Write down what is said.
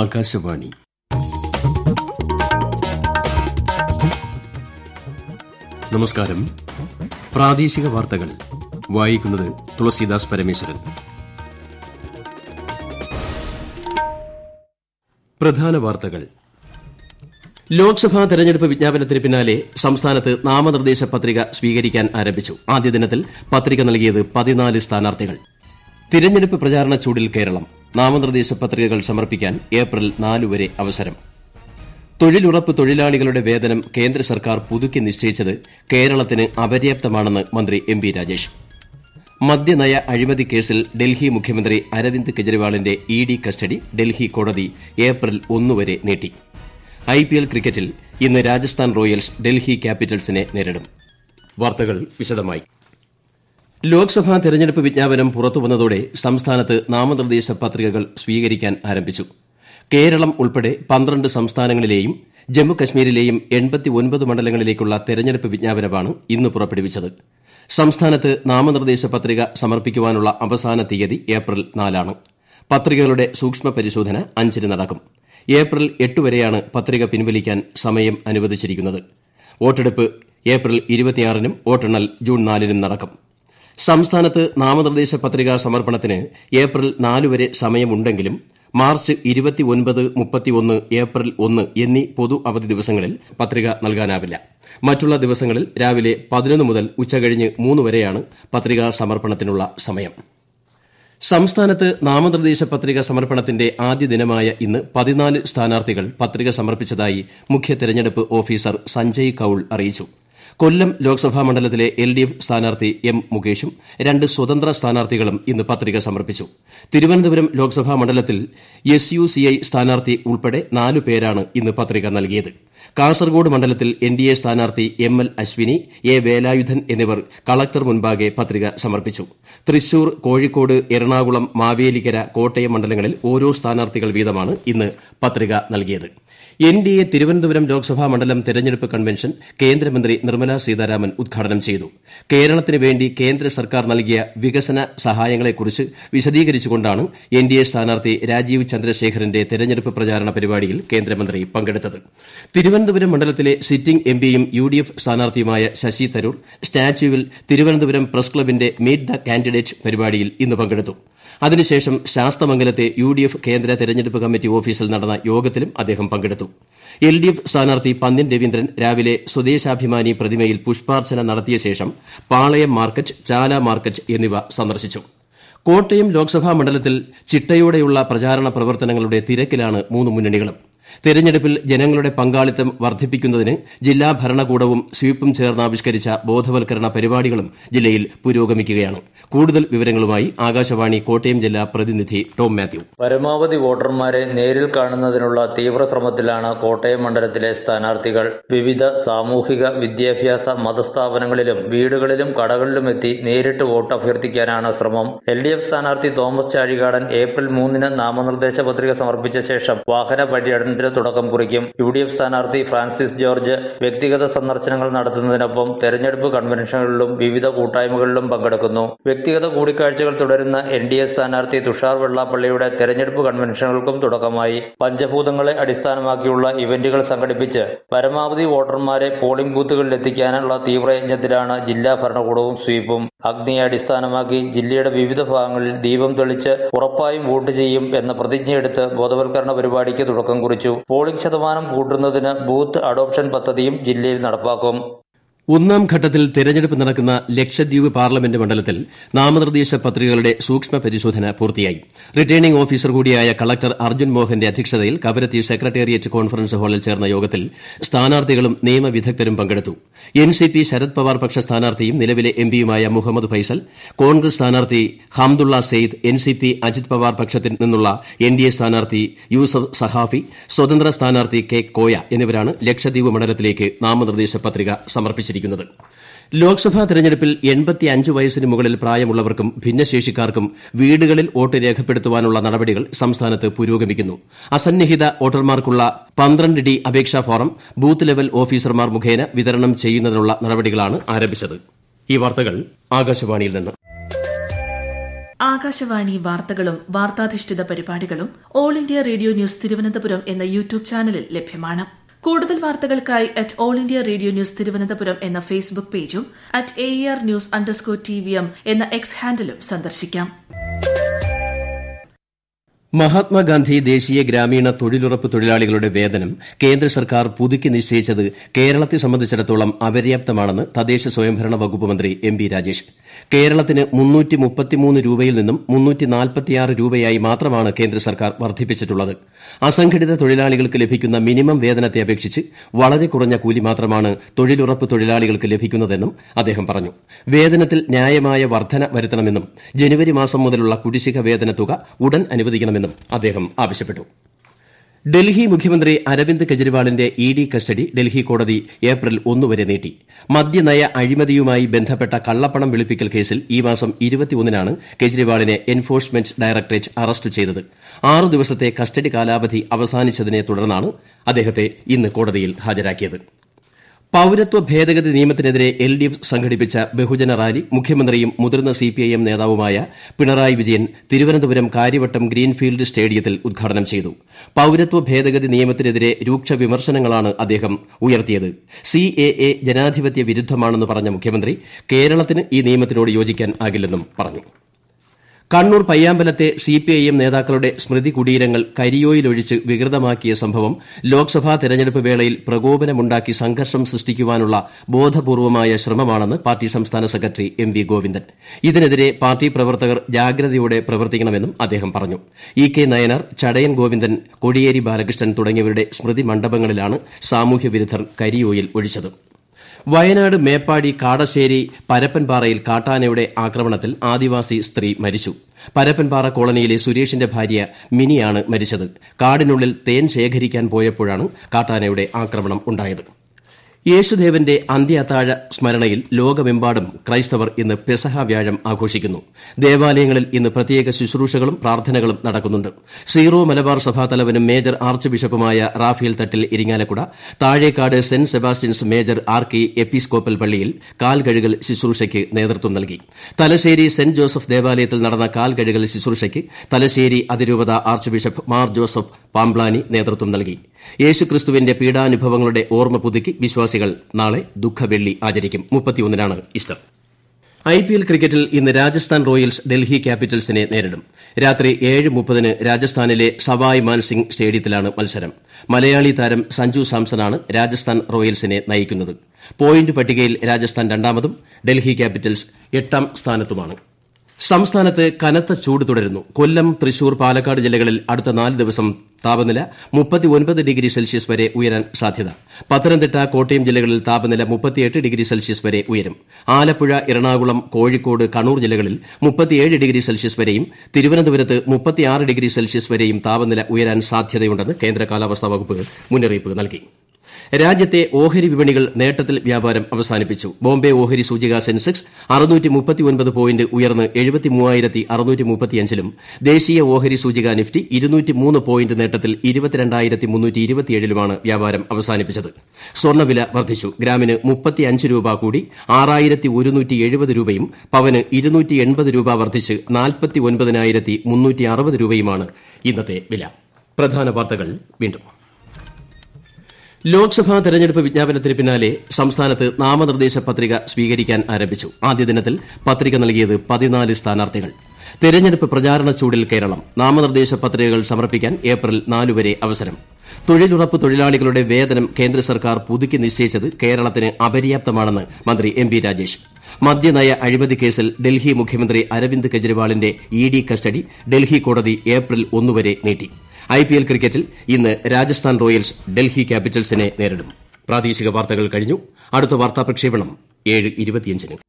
ആകാശവാണി നമസ്കാരം പ്രാദേശിക വാർത്തകൾ വായിക്കുന്നത് തുളസീദാസ് പരമേശ്വരൻ പ്രധാന വാർത്തകൾ ലോക്സഭാ തെരഞ്ഞെടുപ്പ് വിജ്ഞാപനത്തിന് പിന്നാലെ സംസ്ഥാനത്ത് നാമനിർദ്ദേശ പത്രിക സ്വീകരിക്കാൻ ആരംഭിച്ചു ആദ്യ ദിനത്തിൽ പത്രിക നൽകിയത് പതിനാല് സ്ഥാനാർത്ഥികൾ തിരഞ്ഞെടുപ്പ് പ്രചാരണ ചൂടിൽ കേരളം നാമനിർദ്ദേശ പത്രികകൾ സമർപ്പിക്കാൻ ഏപ്രിൽ നാല് വരെ അവസരം തൊഴിലുറപ്പ് തൊഴിലാളികളുടെ വേതനം കേന്ദ്ര സർക്കാർ പുതുക്കി നിശ്ചയിച്ചത് കേരളത്തിന് അപര്യാപ്തമാണെന്ന് മന്ത്രി എം പി രാജേഷ് മദ്യനയ അഴിമതി കേസിൽ ഡൽഹി മുഖ്യമന്ത്രി അരവിന്ദ് കെജ്രിവാളിന്റെ ഇ ഡി കസ്റ്റഡി ഡൽഹി കോടതി ഏപ്രിൽ ഒന്ന് വരെ നീട്ടി ഐപിഎൽ ക്രിക്കറ്റിൽ ഇന്ന് രാജസ്ഥാൻ റോയൽസ് ഡൽഹി ക്യാപിറ്റൽസിനെ നേരിടും വാർത്തകൾ വിശദമായി ലോക്സഭാ തെരഞ്ഞെടുപ്പ് വിജ്ഞാപനം പുറത്തുവന്നതോടെ സംസ്ഥാനത്ത് നാമനിർദ്ദേശ പത്രികകൾ സ്വീകരിക്കാൻ ആരംഭിച്ചു കേരളം ഉൾപ്പെടെ പന്ത്രണ്ട് സംസ്ഥാനങ്ങളിലെയും ജമ്മുകശ്മീരിലെയും മണ്ഡലങ്ങളിലേക്കുള്ള തെരഞ്ഞെടുപ്പ് വിജ്ഞാപനമാണ് ഇന്ന് പുറപ്പെടുവിച്ചത് സംസ്ഥാനത്ത് നാമനിർദ്ദേശ പത്രിക സമർപ്പിക്കുവാനുള്ള അവസാന തീയതി ഏപ്രിൽ നാലാണ് പത്രികകളുടെ സൂക്ഷ്മ പരിശോധന അഞ്ചിന് നടക്കും ഏപ്രിൽ എട്ട് വരെയാണ് പത്രിക പിൻവലിക്കാൻ സമയം അനുവദിച്ചിരിക്കുന്നത് വോട്ടെടുപ്പ് ഏപ്രിൽ ഇരുപത്തിയാറിനും വോട്ടെണ്ണൽ ജൂൺ നാലിനും നടക്കും സംസ്ഥാനത്ത് നാമനിർദ്ദേശ പത്രികാ സമർപ്പണത്തിന് ഏപ്രിൽ നാല് വരെ സമയമുണ്ടെങ്കിലും മാർച്ച് ഏപ്രിൽ ഒന്ന് എന്നീ പൊതു അവധി ദിവസങ്ങളിൽ പത്രിക നൽകാനാവില്ല മറ്റുള്ള ദിവസങ്ങളിൽ രാവിലെ മുതൽ ഉച്ചകഴിഞ്ഞ് വരെയാണ് പത്രികാ സമർപ്പണത്തിനുള്ള സമയം സംസ്ഥാനത്ത് നാമനിർദ്ദേശ പത്രിക സമർപ്പണത്തിന്റെ ആദ്യ ദിനമായ ഇന്ന് പതിനാല് സ്ഥാനാർത്ഥികൾ പത്രിക സമർപ്പിച്ചതായി മുഖ്യ തെരഞ്ഞെടുപ്പ് ഓഫീസർ സഞ്ജയ് കൌൾ അറിയിച്ചു കൊല്ലം ലോക്സഭാ മണ്ഡലത്തിലെ എൽഡിഎഫ് സ്ഥാനാർത്ഥി എം മുകേഷും രണ്ട് സ്വതന്ത്ര സ്ഥാനാർത്ഥികളും ഇന്ന് പത്രിക സമർപ്പിച്ചു തിരുവനന്തപുരം ലോക്സഭാ മണ്ഡലത്തിൽ എസ്യുസിഐ സ്ഥാനാർത്ഥി ഉൾപ്പെടെ നാലു പേരാണ് ഇന്ന് പത്രിക നൽകിയത് കാസർഗോഡ് മണ്ഡലത്തിൽ എൻഡിഎ സ്ഥാനാർത്ഥി M L Ashwini A Velayudhan എന്നിവർ കളക്ടർ മുൻപാകെ പത്രിക സമർപ്പിച്ചു തൃശൂർ കോഴിക്കോട് എറണാകുളം മാവേലിക്കര കോട്ടയം മണ്ഡലങ്ങളിൽ ഓരോ സ്ഥാനാർത്ഥികൾ വീതമാണ് ഇന്ന് പത്രിക നൽകിയത് N D A Thiruvananthapuram Lok Sabha മണ്ഡലം തെരഞ്ഞെടുപ്പ് കൺവെൻഷൻ കേന്ദ്രമന്ത്രി നിർമ്മലാ സീതാരാമൻ ഉദ്ഘാടനം ചെയ്തു കേരളത്തിന് വേണ്ടി കേന്ദ്ര സർക്കാർ നൽകിയ വികസന സഹായങ്ങളെക്കുറിച്ച് വിശദീകരിച്ചുകൊണ്ടാണ് എൻ ഡി എ സ്ഥാനാർത്ഥി രാജീവ് ചന്ദ്രശേഖരന്റെ തെരഞ്ഞെടുപ്പ് പ്രചാരണ പരിപാടിയിൽ കേന്ദ്രമന്ത്രി പങ്കെടുത്തത് തിരുവനന്തപുരം മണ്ഡലത്തിലെ സിറ്റിംഗ് എം പിയും യു ഡി എഫ് സ്ഥാനാർത്ഥിയുമായ ശശി തരൂർ സ്റ്റാച്യുവിൽ തിരുവനന്തപുരം പ്രസ് ക്ലബിന്റെ മീറ്റ് ദ കാൻഡിഡേറ്റ് പരിപാടിയിൽ ഇന്ന് പങ്കെടുത്തു അതിനുശേഷം ശാസ്തമംഗലത്തെ യു ഡി എഫ് കേന്ദ്ര തെരഞ്ഞെടുപ്പ് കമ്മിറ്റി ഓഫീസിൽ നടന്ന യോഗത്തിലും അദ്ദേഹം പങ്കെടുത്തു എൽ ഡി എഫ് സ്ഥാനാർത്ഥി പന്ന്യൻ രവീന്ദ്രൻ രാവിലെ സ്വദേശാഭിമാനി പ്രതിമയിൽ പുഷ്പാർച്ചന നടത്തിയ ശേഷം പാളയം മാർക്കറ്റ് ചാല മാർക്കറ്റ് എന്നിവ സന്ദർശിച്ചു കോട്ടയം ലോക്സഭാ മണ്ഡലത്തിൽ ചിട്ടയോടെയുള്ള പ്രചാരണ പ്രവർത്തനങ്ങളുടെ തിരക്കിലാണ് മൂന്ന് മുന്നണികളും തെരഞ്ഞെടുപ്പിൽ ജനങ്ങളുടെ പങ്കാളിത്തം വർദ്ധിപ്പിക്കുന്നതിന് ജില്ലാ ഭരണകൂടവും സ്വീപ്പും ചേർന്ന് ആവിഷ്കരിച്ച ബോധവൽക്കരണ പരിപാടികളും ജില്ലയിൽ പുരോഗമിക്കുകയാണ് കൂടുതൽ വിവരങ്ങളുമായി ആകാശവാണി കോട്ടയം ജില്ലാ പ്രതിനിധി ടോം മാത്യു പരമാവധി വോട്ടർമാരെ നേരിൽ കാണുന്നതിനുള്ള തീവ്ര ശ്രമത്തിലാണ് കോട്ടയം മണ്ഡലത്തിലെ സ്ഥാനാർത്ഥികൾ വിവിധ സാമൂഹിക വിദ്യാഭ്യാസ മതസ്ഥാപനങ്ങളിലും വീടുകളിലും കടകളിലും എത്തി നേരിട്ട് വോട്ട് അഭ്യർത്ഥിക്കാനാണ് ശ്രമം എൽ ഡി എഫ് സ്ഥാനാർത്ഥി തോമസ് ചാഴികാടൻ ഏപ്രിൽ മൂന്നിന് നാമനിർദ്ദേശ പത്രിക സമർപ്പിച്ച ശേഷം വാഹന പര്യടനം കേന്ദ്ര തുടക്കം കുറിക്കും യു ഡി എഫ് സ്ഥാനാർത്ഥി ഫ്രാൻസിസ് ജോർജ് വ്യക്തിഗത സന്ദർശനങ്ങൾ നടത്തുന്നതിനൊപ്പം തെരഞ്ഞെടുപ്പ് കൺവെൻഷനുകളിലും വിവിധ കൂട്ടായ്മകളിലും പങ്കെടുക്കുന്നു വ്യക്തിഗത കൂടിക്കാഴ്ചകൾ തുടരുന്ന എൻ ഡി എ സ്ഥാനാർത്ഥി തുഷാർ വെള്ളാപ്പള്ളിയുടെ തെരഞ്ഞെടുപ്പ് കൺവെൻഷനുകൾക്കും തുടക്കമായി പഞ്ചഭൂതങ്ങളെ അടിസ്ഥാനമാക്കിയുള്ള ഇവന്റുകൾ സംഘടിപ്പിച്ച് പരമാവധി വോട്ടർമാരെ പോളിംഗ് ബൂത്തുകളിൽ എത്തിക്കാനുള്ള തീവ്രയജ്ഞത്തിലാണ് ജില്ലാ ഭരണകൂടവും സ്വീപും അഗ്നിയെ അടിസ്ഥാനമാക്കി ജില്ലയുടെ വിവിധ ഭാഗങ്ങളിൽ ദീപം തെളിച്ച് ഉറപ്പായും വോട്ട് ചെയ്യും എന്ന പ്രതിജ്ഞയെടുത്ത് ബോധവൽക്കരണ പരിപാടിക്ക് തുടക്കം കുറിച്ചു അറിയിച്ചു പോളിംഗ് ശതമാനം കൂട്ടുന്നതിന് ബൂത്ത് അഡോപ്ഷൻ പദ്ധതിയും ജില്ലയിൽ നടപ്പാക്കും ഒന്നാം ഘട്ടത്തിൽ തെരഞ്ഞെടുപ്പ് നടക്കുന്ന ലക്ഷദ്വീപ് പാർലമെന്റ് മണ്ഡലത്തിൽ നാമനിർദ്ദേശ പത്രികകളുടെ സൂക്ഷ്മ പരിശോധന പൂർത്തിയായി റിട്ടേണിംഗ് ഓഫീസർ കൂടിയായ കളക്ടർ അർജുൻ മോഹന്റെ അധ്യക്ഷതയിൽ കവരത്തി സെക്രട്ടേറിയറ്റ് കോൺഫറൻസ് ഹാളിൽ ചേർന്ന യോഗത്തിൽ സ്ഥാനാർത്ഥികളും നിയമവിദഗ്ധരും പങ്കെടുത്തു N C P Sharad Pawar പക്ഷ സ്ഥാനാർത്ഥിയും നിലവിലെ എം പിയുമായ മുഹമ്മദ് ഫൈസൽ കോൺഗ്രസ് സ്ഥാനാർത്ഥി Hamdullah Sayeed N C P Ajit Pawar പക്ഷത്തിൽ നിന്നുള്ള എൻ ഡി എ സ്ഥാനാർത്ഥി യൂസഫ് സഹാഫി സ്വതന്ത്ര സ്ഥാനാർത്ഥി കെ കോയ എന്നിവരാണ് ലക്ഷദ്വീപ് മണ്ഡലത്തിലേക്ക് നാമനിർദ്ദേശ പത്രിക സമർപ്പിച്ചത് നിശ്ചയിച്ചിരിക്കുന്നത് ലോക്സഭാ തെരഞ്ഞെടുപ്പിൽ വയസ്സിന് മുകളിൽ പ്രായമുള്ളവർക്കും ഭിന്നശേഷിക്കാർക്കും വീടുകളിൽ വോട്ട് രേഖപ്പെടുത്തുവാനുള്ള നടപടികൾ സംസ്ഥാനത്ത് പുരോഗമിക്കുന്നു അസന്നിഹിത വോട്ടർമാർക്കുള്ള പന്ത്രണ്ട് ഡി അപേക്ഷാ ഫോറം ബൂത്ത് ലെവൽ ഓഫീസർമാർ മുഖേന വിതരണം ചെയ്യുന്നതിനുള്ള നടപടികളാണ് ആരംഭിച്ചത് ഈ വാർത്തകൾ ആകാശവാണിയിൽ നിന്ന് ആകാശവാണി വാർത്തകളും വാർത്താധിഷ്ഠിത പരിപാടികളും all India radio news Thiruvananthapuram എന്ന യൂട്യൂബ് ചാനലിൽ ലഭ്യമാണ് കൂടുതൽ വാർത്തകൾക്കായി at all India radio news Thiruvananthapuram എന്ന ഫേസ്ബുക്ക് പേജും at A R news underscore T V M എന്ന എക്സ് ഹാൻഡലും സന്ദർശിക്കാം മഹാത്മാഗാന്ധി ദേശീയ ഗ്രാമീണ തൊഴിലുറപ്പ് തൊഴിലാളികളുടെ വേതനം കേന്ദ്ര സർക്കാർ പുതുക്കി നിശ്ചയിച്ചത് കേരളത്തെ സംബന്ധിച്ചിടത്തോളം അപര്യാപ്തമാണെന്ന് തദ്ദേശ സ്വയംഭരണ വകുപ്പ് മന്ത്രി എം പി രാജേഷ് കേരളത്തിന് രൂപയിൽ നിന്നും രൂപയായി മാത്രമാണ് കേന്ദ്ര സർക്കാർ വർദ്ധിപ്പിച്ചിട്ടുള്ളത് അസംഘടിത തൊഴിലാളികൾക്ക് ലഭിക്കുന്ന മിനിമം വേതനത്തെ അപേക്ഷിച്ച് വളരെ കുറഞ്ഞ കൂലി മാത്രമാണ് തൊഴിലുറപ്പ് തൊഴിലാളികൾക്ക് ലഭിക്കുന്നതെന്നും അദ്ദേഹം പറഞ്ഞു വേതനത്തിൽ ന്യായമായ വർധന വരുത്തണമെന്നും ജനുവരി മാസം മുതലുള്ള കുടിശ്ശിക വേതന തുക ഉടൻ അനുവദിക്കണമെന്നും നൽകണമെന്നും അദ്ദേഹം ആവശ്യപ്പെട്ടു ഡൽഹി മുഖ്യമന്ത്രി അരവിന്ദ് കെജ്രിവാളിന്റെ ഇ ഡി കസ്റ്റഡി ഡൽഹി കോടതി ഏപ്രിൽ ഒന്ന് വരെ നീട്ടി മദ്യനയ അഴിമതിയുമായി ബന്ധപ്പെട്ട കള്ളപ്പണം വെളുപ്പിക്കൽ കേസിൽ ഈ മാസം ഇരുപത്തിയൊന്നിനാണ് കെജ്രിവാളിനെ എൻഫോഴ്സ്മെന്റ് ഡയറക്ടറേറ്റ് അറസ്റ്റ് ചെയ്തത് ആറു ദിവസത്തെ കസ്റ്റഡി കാലാവധി അവസാനിച്ചതിനെ തുടർന്നാണ് അദ്ദേഹത്തെ ഇന്ന് കോടതിയിൽ ഹാജരാക്കിയത് പൌരത്വ ഭേദഗതി നിയമത്തിനെതിരെ എൽ ഡി എഫ് സംഘടിപ്പിച്ച ബഹുജന റാലി മുഖ്യമന്ത്രിയും മുതിർന്ന സി പി ഐ എം നേതാവുമായ പിണറായി വിജയൻ തിരുവനന്തപുരം കാര്യവട്ടം ഗ്രീൻഫീൽഡ് സ്റ്റേഡിയത്തിൽ ഉദ്ഘാടനം ചെയ്തു പൌരത്വ ഭേദഗതി നിയമത്തിനെതിരെ രൂക്ഷ വിമർശനങ്ങളാണ് അദ്ദേഹം ഉയർത്തിയത് സി എ എ ജനാധിപത്യ വിരുദ്ധമാണെന്ന് പറഞ്ഞ മുഖ്യമന്ത്രി കേരളത്തിന് ഈ നിയമത്തിനോട് യോജിക്കാൻ ആകില്ലെന്നും പറഞ്ഞു കണ്ണൂർ പയ്യാമ്പലത്തെ സിപിഐഎം നേതാക്കളുടെ സ്മൃതി കുടീരങ്ങൾ കരിയോയിലൊഴിച്ച് വികൃതമാക്കിയ സംഭവം ലോക്സഭാ തെരഞ്ഞെടുപ്പ് വേളയിൽ പ്രകോപനമുണ്ടാക്കി സംഘർഷം സൃഷ്ടിക്കുവാനുള്ള ബോധപൂർവമായ ശ്രമമാണെന്ന് പാർട്ടി സംസ്ഥാന സെക്രട്ടറി എം വി ഗോവിന്ദൻ ഇതിനെതിരെ പാർട്ടി പ്രവർത്തകർ ജാഗ്രതയോടെ പ്രവർത്തിക്കണമെന്നും അദ്ദേഹം പറഞ്ഞു ഇ കെ നയനാർ ചടയൻ ഗോവിന്ദൻ കൊടിയേരി ബാലകൃഷ്ണൻ തുടങ്ങിയവരുടെ സ്മൃതി മണ്ഡപങ്ങളിലാണ് വിരുദ്ധർ കരിയോയിൽ ഒഴിച്ചത് വയനാട് മേപ്പാടി കാടശ്ശേരി പരപ്പൻപാറയിൽ കാട്ടാനയുടെ ആക്രമണത്തിൽ ആദിവാസി സ്ത്രീ മരിച്ചു പരപ്പൻപാറ കോളനിയിലെ സുരേഷിന്റെ ഭാര്യ മിനിയാണ് മരിച്ചത് കാടിനുള്ളിൽ തേൻ ശേഖരിക്കാൻ പോയപ്പോഴാണ് കാട്ടാനയുടെ ആക്രമണം ഉണ്ടായത് യേശുദേവന്റെ അന്ത്യത്താഴ സ്മരണയിൽ ലോകമെമ്പാടും ക്രൈസ്തവർ ഇന്ന് പെസഹ വ്യാഴം ആഘോഷിക്കുന്നു ദേവാലയങ്ങളിൽ ഇന്ന് പ്രത്യേക ശുശ്രൂഷകളും പ്രാർത്ഥനകളും നടക്കുന്നുണ്ട് സീറോ മലബാർ സഭാ തലവനും മേജർ ആർച്ച് ബിഷപ്പുമായ Raphael Thattil Irinjalakuda Thazhekad Saint Sebastian's major archiepiscopal പള്ളിയിൽ കാൽകഴുകൽ ശുശ്രൂഷയ്ക്ക് നേതൃത്വം നൽകി തലശ്ശേരി സെന്റ് ജോസഫ് ദേവാലയത്തിൽ നടന്ന കാൽകഴുകൽ ശുശ്രൂഷയ്ക്ക് തലശ്ശേരി അതിരൂപത archbishop Mar Joseph Pamplany നേതൃത്വം നൽകി യേശുക്രിസ്തുവിന്റെ പീഡാനുഭവങ്ങളുടെ ഓർമ്മ പുതുക്കി വിശ്വാസികൾ നാളെ ദുഃഖവെള്ളി ആചരിക്കും ഐ ഈസ്റ്റർ ഐപിഎൽ ക്രിക്കറ്റിൽ ഇന്ന് രാജസ്ഥാൻ റോയൽസ് ഡൽഹി ക്യാപിറ്റൽസിനെ നേരിടും രാത്രി ഏഴ് മുപ്പതിന് രാജസ്ഥാനിലെ സവായ് മാൻസിംഗ് സ്റ്റേഡിയത്തിലാണ് മത്സരം മലയാളി താരം സഞ്ജു സാംസണാണ് രാജസ്ഥാൻ റോയൽസിനെ നയിക്കുന്നത് പോയിന്റ് പട്ടികയിൽ രാജസ്ഥാൻ രണ്ടാമതും ഡൽഹി ക്യാപിറ്റൽസ് എട്ടാം സ്ഥാനത്തുമാണ് സംസ്ഥാനത്ത് കനത്ത ചൂട് തുടരുന്നു കൊല്ലം തൃശൂർ പാലക്കാട് ജില്ലകളിൽ അടുത്ത നാല് ദിവസം താപനില ഡിഗ്രി സെൽഷ്യസ് വരെ ഉയരാൻ സാധ്യത പത്തനംതിട്ട കോട്ടയം ജില്ലകളിൽ താപനില ഡിഗ്രി സെൽഷ്യസ് വരെ ഉയരും ആലപ്പുഴ എറണാകുളം കോഴിക്കോട് കണ്ണൂർ ജില്ലകളിൽ ഡിഗ്രി സെൽഷ്യസ് വരെയും തിരുവനന്തപുരത്ത് ഡിഗ്രി സെൽഷ്യസ് വരെയും താപനില ഉയരാൻ സാധ്യതയുണ്ടെന്ന് കേന്ദ്ര കാലാവസ്ഥാ വകുപ്പ് മുന്നറിയിപ്പ് നൽകി രാജ്യത്തെ ഓഹരി വിപണികൾ നേട്ടത്തിൽ വ്യാപാരം അവസാനിപ്പിച്ചു ബോംബെ ഓഹരി സൂചിക സെൻസെക്സ് പോയിന്റ് ഉയർന്ന് ലും ദേശീയ ഓഹരി സൂചിക നിഫ്റ്റി പോയിന്റ് നേട്ടത്തിൽ ലുമാണ് വ്യാപാരം അവസാനിപ്പിച്ചത് സ്വർണ്ണവില വർദ്ധിച്ചു ഗ്രാമിന് രൂപ കൂടി രൂപയും പവന് രൂപ വർദ്ധിച്ച് രൂപയുമാണ് ഇന്നത്തെ വില പ്രധാന വാർത്തകൾ വീണ്ടും ലോക്സഭാ തെരഞ്ഞെടുപ്പ് വിജ്ഞാപനത്തിന് പിന്നാലെ സംസ്ഥാനത്ത് നാമനിർദ്ദേശ പത്രിക സ്വീകരിക്കാൻ ആരംഭിച്ചു ആദ്യ ദിനത്തിൽ പത്രിക നൽകിയത് പതിനാല് സ്ഥാനാർത്ഥികൾ തെരഞ്ഞെടുപ്പ് പ്രചാരണ ചൂടിൽ കേരളം നാമനിർദ്ദേശ പത്രികകൾ സമർപ്പിക്കാൻ ഏപ്രിൽ നാലു വരെ അവസരം തൊഴിലുറപ്പ് തൊഴിലാളികളുടെ വേതനം കേന്ദ്ര സർക്കാർ പുതുക്കി നിശ്ചയിച്ചത് കേരളത്തിന് അപര്യാപ്തമാണെന്ന് മന്ത്രി എം പി രാജേഷ് മദ്യനയ അഴിമതി കേസിൽ ഡൽഹി മുഖ്യമന്ത്രി അരവിന്ദ് കെജ്രിവാളിന്റെ ഇ ഡി കസ്റ്റഡി ഡൽഹി കോടതി ഏപ്രിൽ ഒന്നുവരെ വരെ നീട്ടി ഐ പി എൽ ക്രിക്കറ്റിൽ ഇന്ന് രാജസ്ഥാൻ റോയൽസ് ഡൽഹി ക്യാപിറ്റൽസിനെ നേരിടും പ്രാദേശിക വാർത്തകൾ കഴിഞ്ഞു അടുത്ത വാർത്താ പ്രക്ഷേപണം ഏഴ് ഇരുപത്തിയഞ്ചിന്